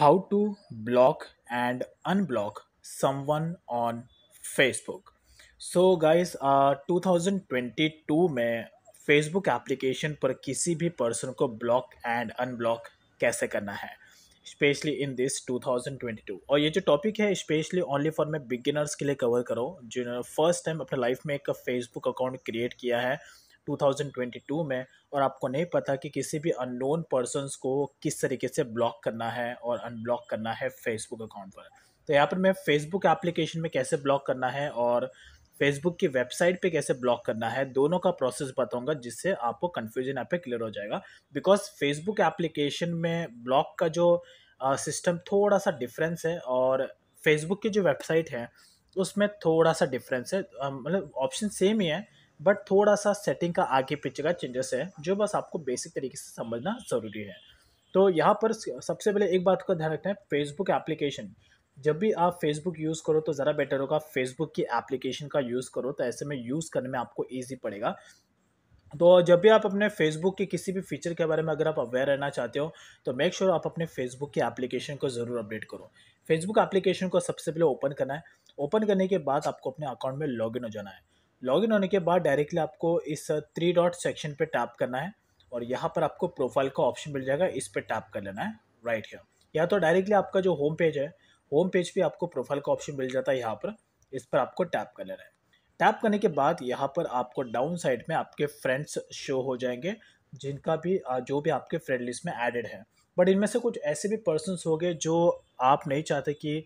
to block and unblock someone on Facebook so guys 2022 में Facebook application पर किसी भी पर्सन को ब्लॉक एंड अनब्लॉक कैसे करना है स्पेशली इन दिस 2022 और ये जो टॉपिक है स्पेशली ओनली फॉर मैं बिगिनर्स के लिए कवर करो जिन्होंने फर्स्ट टाइम अपने लाइफ में एक फेसबुक अकाउंट क्रिएट किया है 2022 में और आपको नहीं पता कि किसी भी अननोन पर्सनस को किस तरीके से ब्लॉक करना है और अनब्लॉक करना है फेसबुक अकाउंट पर तो यहाँ पर मैं फेसबुक एप्लीकेशन में कैसे ब्लॉक करना है और फेसबुक की वेबसाइट पे कैसे ब्लॉक करना है दोनों का प्रोसेस बताऊंगा जिससे आपको कन्फ्यूजन यहाँ पे क्लियर हो जाएगा बिकॉज फेसबुक एप्लीकेशन में ब्लॉक का जो सिस्टम थोड़ा सा डिफरेंस है और फेसबुक की जो वेबसाइट है उसमें थोड़ा सा डिफरेंस है मतलब ऑप्शन सेम ही है बट थोड़ा सा सेटिंग का आगे पीछे का चेंजेस है जो बस आपको बेसिक तरीके से समझना ज़रूरी है तो यहाँ पर सबसे पहले एक बात का ध्यान रखना है फेसबुक एप्लीकेशन जब भी आप फेसबुक यूज़ करो तो ज़रा बेटर होगा फेसबुक की एप्लीकेशन का यूज़ करो तो ऐसे में यूज़ करने में आपको ईजी पड़ेगा तो जब भी आप अपने फेसबुक के किसी भी फीचर के बारे में अगर आप अवेयर रहना चाहते हो तो मेक श्योर sure आप अपने फेसबुक की एप्लीकेशन को ज़रूर अपडेट करो फेसबुक एप्लीकेशन को सबसे पहले ओपन करना है ओपन करने के बाद आपको अपने अकाउंट में लॉगिन हो जाना है लॉगिन होने के बाद डायरेक्टली आपको इस थ्री डॉट सेक्शन पे टैप करना है और यहाँ पर आपको प्रोफाइल का ऑप्शन मिल जाएगा इस पर टैप कर लेना है राइट हियर या तो डायरेक्टली आपका जो होम पेज है होम पेज पे आपको प्रोफाइल का ऑप्शन मिल जाता है यहाँ पर इस पर आपको टैप कर लेना है टैप करने के बाद यहाँ पर आपको डाउन साइड में आपके फ्रेंड्स शो हो जाएंगे जिनका भी जो भी आपके फ्रेंड लिस्ट में एडेड है बट इनमें से कुछ ऐसे भी पर्सनस हो गए जो आप नहीं चाहते कि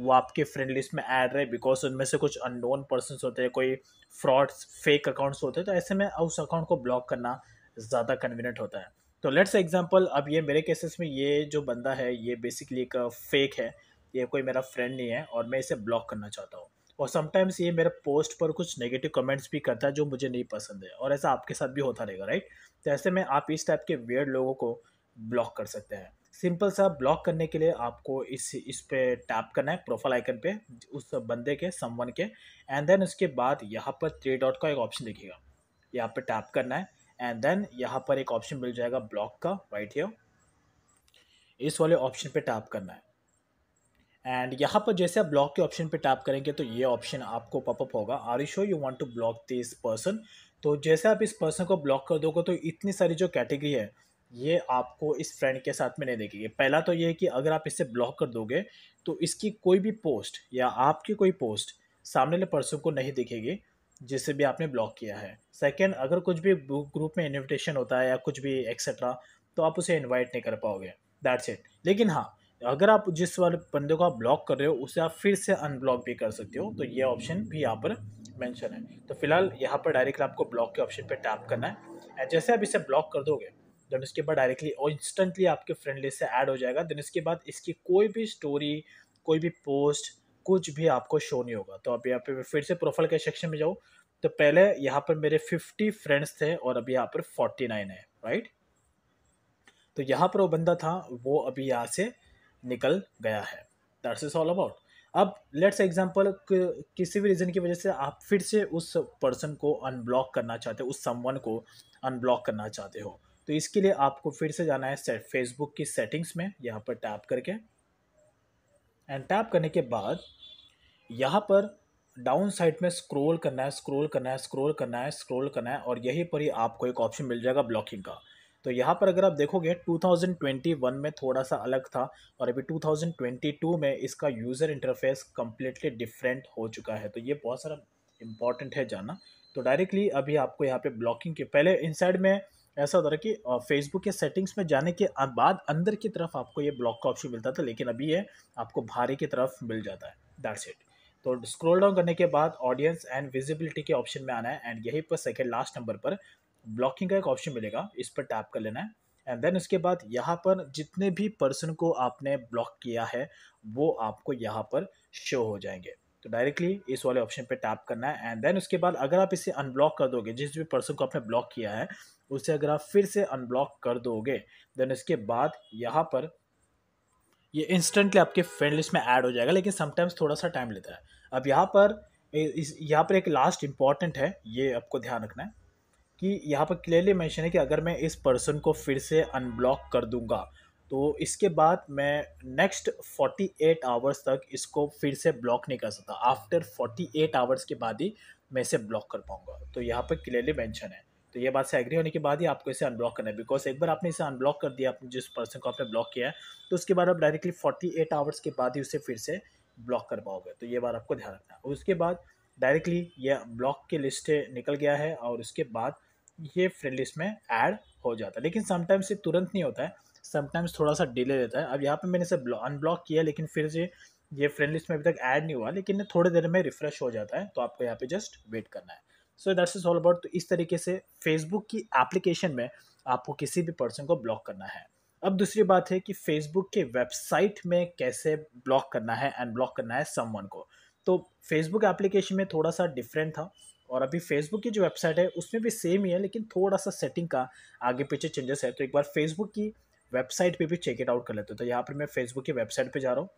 वो आपके फ्रेंड लिस्ट में ऐड रहे बिकॉज उनमें से कुछ अननोन पर्सन होते हैं कोई फ्रॉड्स फेक अकाउंट्स होते हैं तो ऐसे में उस अकाउंट को ब्लॉक करना ज़्यादा कन्वीनियंट होता है तो लेट्स एग्जांपल अब ये मेरे केसेस में ये जो बंदा है ये बेसिकली एक फेक है ये कोई मेरा फ्रेंड नहीं है और मैं इसे ब्लॉक करना चाहता हूँ और समटाइम्स ये मेरे पोस्ट पर कुछ नेगेटिव कमेंट्स भी करता है जो मुझे नहीं पसंद है और ऐसा आपके साथ भी होता रहेगा राइट तो ऐसे में आप इस टाइप के वियर्ड लोगों को ब्लॉक कर सकते हैं सिंपल सा ब्लॉक करने के लिए आपको इस इस पर टैप करना है प्रोफाइल आइकन पे उस बंदे के समवन के एंड देन उसके बाद यहाँ पर थ्री डॉट का एक ऑप्शन दिखेगा यहाँ पर टैप करना है एंड देन यहाँ पर एक ऑप्शन मिल जाएगा ब्लॉक का वाइट हेयर इस वाले ऑप्शन पे टैप करना है एंड यहाँ पर जैसे आप ब्लॉक के ऑप्शन पे टैप करेंगे तो ये ऑप्शन आपको पॉपअप होगा are you sure you want to block this person तो जैसे आप इस पर्सन को ब्लॉक कर दोगे तो इतनी सारी जो कैटेगरी है ये आपको इस फ्रेंड के साथ में नहीं देखेगी पहला तो ये है कि अगर आप इसे ब्लॉक कर दोगे तो इसकी कोई भी पोस्ट या आपकी कोई पोस्ट सामने वाले पर्सन को नहीं दिखेगी जिसे भी आपने ब्लॉक किया है सेकेंड अगर कुछ भी ग्रुप में इन्विटेशन होता है या कुछ भी एक्सेट्रा तो आप उसे इन्वाइट नहीं कर पाओगे दैट्स इट लेकिन हाँ अगर आप जिस वाले बंदे को आप ब्लॉक कर रहे हो उसे आप फिर से अनब्लॉक भी कर सकते हो तो ये ऑप्शन भी यहाँ पर मेंशन है तो फिलहाल यहाँ पर डायरेक्ट आपको ब्लॉक के ऑप्शन पर टैप करना है जैसे आप इसे ब्लॉक कर दोगे देन उसके बाद डायरेक्टली और इंस्टेंटली आपके फ्रेंड लिस्ट से ऐड हो जाएगा देन इसके बाद इसकी कोई भी स्टोरी कोई भी पोस्ट कुछ भी आपको शो नहीं होगा तो अब यहाँ पे फिर से प्रोफाइल के सेक्शन में जाओ तो पहले यहाँ पर मेरे फिफ्टी फ्रेंड्स थे और अभी यहाँ पर फोर्टी नाइन है राइट तो यहाँ पर वो बंदा था वो अभी यहाँ से निकल गया है दैट्स इज ऑल अबाउट अब लेट्स एग्जाम्पल किसी भी रीज़न की वजह से आप फिर से उस पर्सन को अनब्लॉक करना चाहते हो उस समवन को अनब्लॉक करना चाहते हो तो इसके लिए आपको फिर से जाना है सेट फेसबुक की सेटिंग्स में यहाँ पर टैप करके एंड टैप करने के बाद यहाँ पर डाउन साइड में स्क्रॉल करना है स्क्रॉल करना है स्क्रॉल करना है स्क्रॉल करना है और यहीं पर ही आपको एक ऑप्शन मिल जाएगा ब्लॉकिंग का तो यहाँ पर अगर आप देखोगे 2021 में थोड़ा सा अलग था और अभी 2022 में इसका यूज़र इंटरफेस कम्प्लीटली डिफरेंट हो चुका है तो ये बहुत सारा इंपॉर्टेंट है जाना तो डायरेक्टली अभी आपको यहाँ पे ब्लॉकिंग के पहले इनसाइड में ऐसा होता था कि फेसबुक के सेटिंग्स में जाने के बाद अंदर की तरफ आपको ये ब्लॉक का ऑप्शन मिलता था लेकिन अभी ये आपको भारी की तरफ मिल जाता है दैट्स इट तो स्क्रॉल डाउन करने के बाद ऑडियंस एंड विजिबिलिटी के ऑप्शन में आना है एंड यहीं पर सेकेंड लास्ट नंबर पर ब्लॉकिंग का एक ऑप्शन मिलेगा इस पर टैप कर लेना है एंड देन उसके बाद यहाँ पर जितने भी पर्सन को आपने ब्लॉक किया है वो आपको यहाँ पर शो हो जाएंगे तो डायरेक्टली इस वाले ऑप्शन पे टैप करना है एंड देन उसके बाद अगर आप इसे अनब्लॉक कर दोगे जिस भी पर्सन को आपने ब्लॉक किया है उसे अगर आप फिर से अनब्लॉक कर दोगे देन उसके बाद यहाँ पर ये इंस्टेंटली आपके फ्रेंड लिस्ट में ऐड हो जाएगा लेकिन समटाइम्स थोड़ा सा टाइम लेता है अब यहाँ पर इस यहाँ पर एक लास्ट इम्पॉर्टेंट है ये आपको ध्यान रखना है कि यहाँ पर क्लियरली मैंशन है कि अगर मैं इस पर्सन को फिर से अनब्लॉक कर दूंगा तो इसके बाद मैं नेक्स्ट 48 आवर्स तक इसको फिर से ब्लॉक नहीं कर सकता आफ्टर 48 आवर्स के बाद ही मैं इसे ब्लॉक कर पाऊंगा तो यहाँ पर क्लियरली मेंशन है तो ये बात से एग्री होने के बाद ही आपको इसे अनब्लॉक करना है बिकॉज एक बार आपने इसे अनब्लॉक कर दिया आपने जिस पर्सन को आपने ब्लॉक किया है तो उसके बाद आप डायरेक्टली 48 आवर्स के बाद ही उसे फिर से ब्लॉक कर पाओगे तो ये बात आपको ध्यान रखना है उसके बाद डायरेक्टली ये ब्लॉक के लिस्ट निकल गया है और उसके बाद ये फ्रेंड लिस्ट में ऐड हो जाता है लेकिन समटाइम्स ये तुरंत नहीं होता है समटाइम्स थोड़ा सा डिले रहता है अब यहाँ पे मैंने इसे अनब्लॉक किया लेकिन फिर से ये फ्रेंड लिस्ट में अभी तक ऐड नहीं हुआ लेकिन थोड़ी देर में रिफ्रेश हो जाता है तो आपको यहाँ पे जस्ट वेट करना है so that's is all about तो इस तरीके से फेसबुक की एप्लीकेशन में आपको किसी भी पर्सन को ब्लॉक करना है अब दूसरी बात है कि फेसबुक के वेबसाइट में कैसे ब्लॉक करना है अनब्लॉक करना है समवन को तो फेसबुक एप्लीकेशन में थोड़ा सा डिफरेंट था और अभी फेसबुक की जो वेबसाइट है उसमें भी सेम ही है लेकिन थोड़ा सा सेटिंग का आगे पीछे चेंजेस है तो एक बार फेसबुक की वेबसाइट पे भी चेक इट आउट कर लेते हो तो यहाँ पर मैं फेसबुक की वेबसाइट पे जा रहा हूँ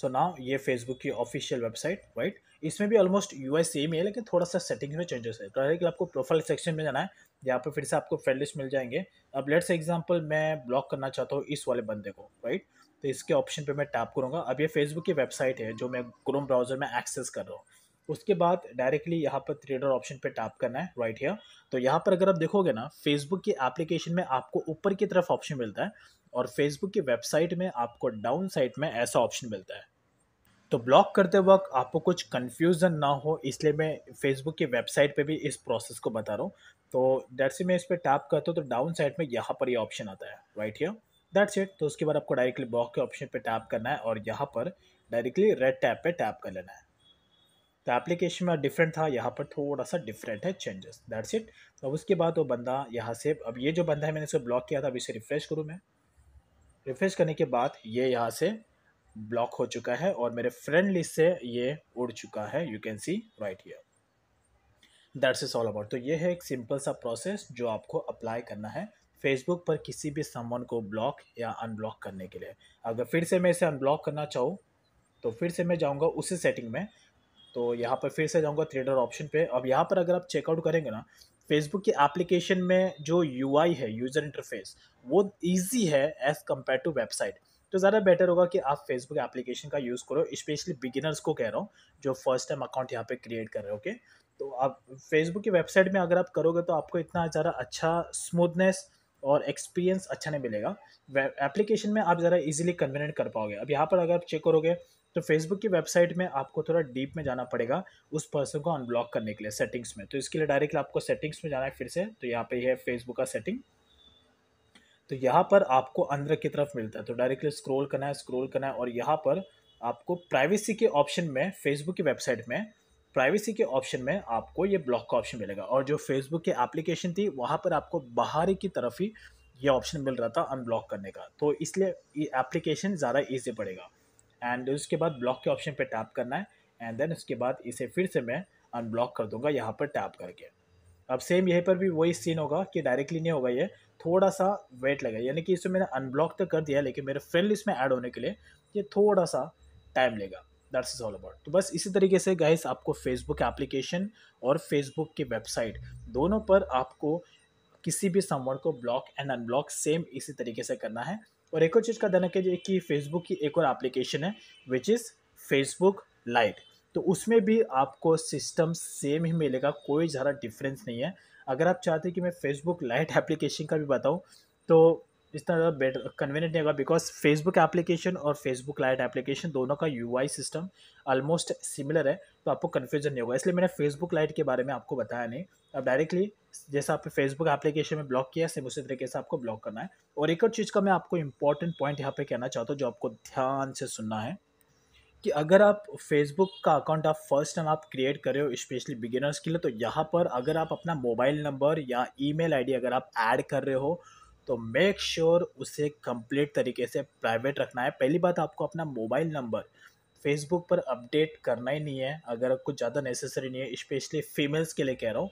सो नाउ ये फेसबुक की ऑफिशियल वेबसाइट राइट इसमें भी ऑलमोस्ट यू एस सेम है लेकिन थोड़ा सा सेटिंग्स में चेंजेस है तो हर आपको प्रोफाइल सेक्शन में जाना है यहाँ पर फिर से आपको फ्रेंड लिस्ट मिल जाएंगे अब लेट्स एग्जाम्पल मैं ब्लॉक करना चाहता हूँ इस वाले बंदे को राइट तो इसके ऑप्शन पर मैं टैप करूँगा अब ये फेसबुक की वेबसाइट है जो मैं क्रोम ब्राउजर में एक्सेस कर रहा हूँ उसके बाद डायरेक्टली यहाँ पर थ्रेडर ऑप्शन पे टैप करना है राइट right हेयर तो यहाँ पर अगर आप देखोगे ना फेसबुक की एप्लीकेशन में आपको ऊपर की तरफ ऑप्शन मिलता है और फेसबुक की वेबसाइट में आपको डाउन साइड में ऐसा ऑप्शन मिलता है तो ब्लॉक करते वक्त आपको कुछ कन्फ्यूज़न ना हो इसलिए मैं फेसबुक की वेबसाइट पे भी इस प्रोसेस को बता रहा हूँ तो जैसे मैं इस पर टैप करता हूँ तो डाउन साइड में यहाँ पर ये यह ऑप्शन आता है राइट हियर दैट्स इट तो उसके बाद आपको डायरेक्टली ब्लॉक के ऑप्शन पे टैप करना है और यहाँ पर डायरेक्टली रेड टैप पे टैप कर लेना है तो एप्लीकेशन में डिफरेंट था यहाँ पर थोड़ा सा डिफरेंट है चेंजेस दैट्स इट अब उसके बाद वो बंदा यहाँ से अब ये जो बंदा है मैंने इसको ब्लॉक किया था अब इसे रिफ़्रेश करूँ मैं रिफ़्रेश करने के बाद ये यहाँ से ब्लॉक हो चुका है और मेरे फ्रेंड लिस्ट से ये उड़ चुका है you can see right here that's is all about तो ये है एक सिंपल सा प्रोसेस जो आपको अप्लाई करना है फेसबुक पर किसी भी समवन को ब्लॉक या अनब्लॉक करने के लिए अगर फिर से मैं इसे अनब्लॉक करना चाहूँ तो फिर से मैं जाऊँगा उसी सेटिंग में तो यहाँ पर फिर से जाऊँगा थ्रेडर ऑप्शन पे अब यहाँ पर अगर आप चेकआउट करेंगे ना फेसबुक की एप्लीकेशन में जो यू है यूज़र इंटरफेस वो ईजी है एज़ कम्पेयर टू वेबसाइट तो ज़्यादा बेटर होगा कि आप फेसबुक एप्लीकेशन का यूज़ करो स्पेशली बिगिनर्स को कह रहा हूँ जो फर्स्ट टाइम अकाउंट यहाँ पे क्रिएट कर रहे हो ओके तो आप फेसबुक की वेबसाइट में अगर आप करोगे तो आपको इतना ज़्यादा अच्छा स्मूथनेस और एक्सपीरियंस अच्छा नहीं मिलेगा एप्लीकेशन में आप ज़रा इजीली कन्वीनियंट कर पाओगे अब यहाँ पर अगर आप चेक करोगे तो फेसबुक की वेबसाइट में आपको थोड़ा डीप में जाना पड़ेगा उस पर्सन को अनब्लॉक करने के लिए सेटिंग्स में तो इसके लिए डायरेक्टली आपको सेटिंग्स में जाना है फिर से तो यहाँ पे है फेसबुक का सेटिंग तो यहाँ पर आपको अंदर की तरफ मिलता है तो डायरेक्टली स्क्रोल करना है स्क्रोल करना है और यहाँ पर आपको प्राइवेसी के ऑप्शन में फेसबुक की वेबसाइट में प्राइवेसी के ऑप्शन में आपको ये ब्लॉक का ऑप्शन मिलेगा और जो फेसबुक की एप्लीकेशन थी वहाँ पर आपको बाहरी की तरफ ही ये ऑप्शन मिल रहा था अनब्लॉक करने का तो इसलिए ये एप्लीकेशन ज़्यादा ईजी पड़ेगा एंड उसके बाद ब्लॉक के ऑप्शन पे टैप करना है एंड देन उसके बाद इसे फिर से मैं अनब्लॉक कर दूंगा यहाँ पर टैप करके अब सेम यहीं पर भी वही सीन होगा कि डायरेक्टली नहीं होगा ये थोड़ा सा वेट लगेगा यानी कि इसे मैंने अनब्लॉक तो कर दिया लेकिन मेरे फ्रेंड लिस्ट में ऐड होने के लिए ये थोड़ा सा टाइम लेगा दैट्स इज ऑल अबाउट तो बस इसी तरीके से गाइस आपको फेसबुक एप्लीकेशन और फेसबुक की वेबसाइट दोनों पर आपको किसी भी समवर्ड को ब्लॉक एंड अनब्लॉक सेम इसी तरीके से करना है और एक और चीज़ का ध्यान रखें कि फेसबुक की एक और एप्लीकेशन है विच इज़ फेसबुक लाइट तो उसमें भी आपको सिस्टम सेम ही मिलेगा कोई ज़्यादा डिफरेंस नहीं है अगर आप चाहते हैं कि मैं फेसबुक लाइट एप्लीकेशन का भी बताऊँ तो इतना ज़्यादा बेटर कन्वीनियंट नहीं होगा बिकॉज फेसबुक एप्लीकेशन और फेसबुक लाइट एप्लीकेशन दोनों का यूआई सिस्टम ऑलमोस्ट सिमिलर है तो आपको कन्फ्यूजन नहीं होगा इसलिए मैंने फेसबुक लाइट के बारे में आपको बताया नहीं अब डायरेक्टली जैसा आप फेसबुक एप्लीकेशन में ब्लॉक किया सेम उसी तरीके से आपको ब्लॉक करना है और एक और चीज़ का मैं आपको इंपॉर्टेंट पॉइंट यहाँ पे कहना चाहता हूँ जो आपको ध्यान से सुनना है कि अगर आप फेसबुक का अकाउंट आप फर्स्ट टाइम आप क्रिएट कर रहे हो स्पेशली बिगिनर्स के लिए तो यहाँ पर अगर आप अपना मोबाइल नंबर या ईमेल आईडी अगर आप ऐड कर रहे हो तो मेक श्योर sure उसे कंप्लीट तरीके से प्राइवेट रखना है पहली बात आपको अपना मोबाइल नंबर फेसबुक पर अपडेट करना ही नहीं है अगर कुछ ज़्यादा नेसेसरी नहीं है स्पेशली फीमेल्स के लिए कह रहा हूँ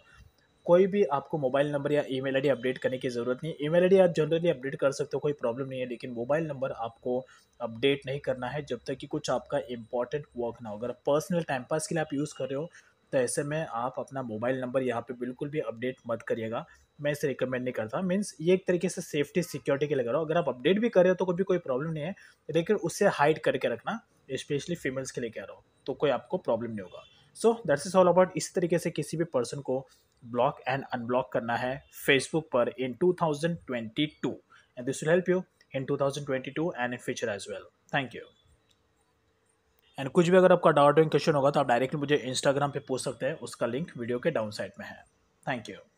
कोई भी आपको मोबाइल नंबर या ईमेल आईडी अपडेट करने की ज़रूरत नहीं ईमेल आईडी आप जनरली अपडेट कर सकते हो कोई प्रॉब्लम नहीं है लेकिन मोबाइल नंबर आपको अपडेट नहीं करना है जब तक कि कुछ आपका इंपॉर्टेंट वर्क ना हो अगर पर्सनल टाइम पास के लिए आप यूज़ कर रहे हो तो ऐसे में आप अपना मोबाइल नंबर यहाँ पे बिल्कुल भी अपडेट मत करिएगा मैं इसे रिकमेंड नहीं करता मीन्स ये एक तरीके से सेफ्टी सिक्योरिटी के लिए करो अगर आप अपडेट भी कर रहे हो तो कोई भी कोई प्रॉब्लम नहीं है लेकिन उससे हाइड करके रखना स्पेशली फीमेल्स के लिए कह रहा हूँ तो कोई आपको प्रॉब्लम नहीं होगा so that's is all about इसी तरीके से किसी भी पर्सन को ब्लॉक एंड अनब्लॉक करना है फेसबुक पर end to end this will help you end to end in future as well thank you and कुछ भी अगर आपका डाउट एंड क्वेश्चन होगा तो आप डायरेक्टली मुझे इंस्टाग्राम पे पूछ सकते हैं उसका लिंक वीडियो के डाउन साइड में है थैंक यू